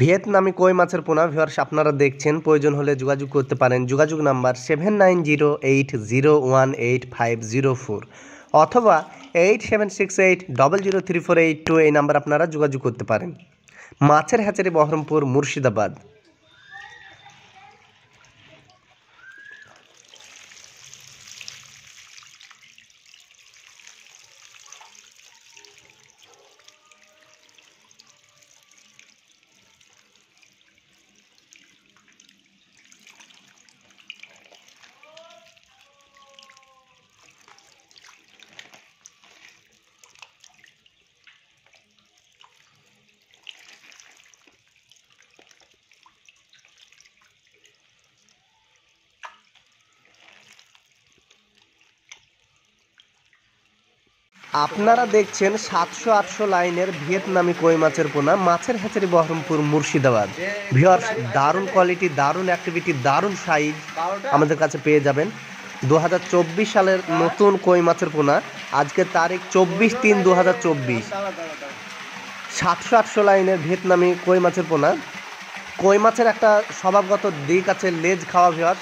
ভিয়েতনামি কই মাছের পোনা ভিওয়ার্স আপনারা দেখছেন প্রয়োজন হলে যোগাযোগ করতে পারেন যোগাযোগ number seven nine zero eight zero one eight five zero four অথবা eight seven six eight double zero three four eight two এই নাম্বার আপনারা যোগাযোগ করতে পারেন মাছের হ্যাচারি বহরমপুর মুর্শিদাবাদ আপনারা দেখছেন সাতশো আটশো লাইনের ভিয়েতনামি কই মাছের পোনা মাছের হ্যাচারি বহরমপুর মুর্শিদাবাদ ভিওর দারুণ কোয়ালিটি দারুণ অ্যাক্টিভিটি দারুণ সাইজ আমাদের কাছে পেয়ে যাবেন দু সালের নতুন কই মাছের পোনা আজকে তারিখ চব্বিশ তিন দু হাজার চব্বিশ সাতশো আটশো লাইনের ভিয়েতনামি কই মাছের পোনা কই মাছের একটা স্বভাবগত দিক আছে লেজ খাওয়া ভিওর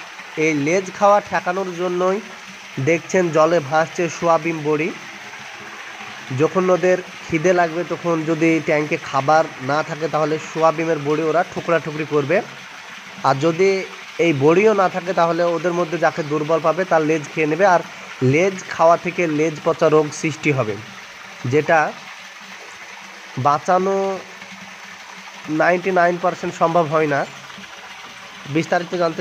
এই লেজ খাওয়া ঠেকানোর জন্যই দেখছেন জলে ভাসছে সোয়াবিন বড়ি যখন ওদের খিদে লাগবে তখন যদি ট্যাঙ্কে খাবার না থাকে তাহলে সোয়াবিনের বড়ি ওরা ঠুকরা ঠুকরি করবে আর যদি এই বড়িও না থাকে তাহলে ওদের মধ্যে যাকে দুর্বল পাবে তার লেজ খেয়ে নেবে আর লেজ খাওয়া থেকে লেজ পচা রোগ সৃষ্টি হবে যেটা বাঁচানো নাইনটি নাইন পার্সেন্ট সম্ভব হয় না বিস্তারিত জানতে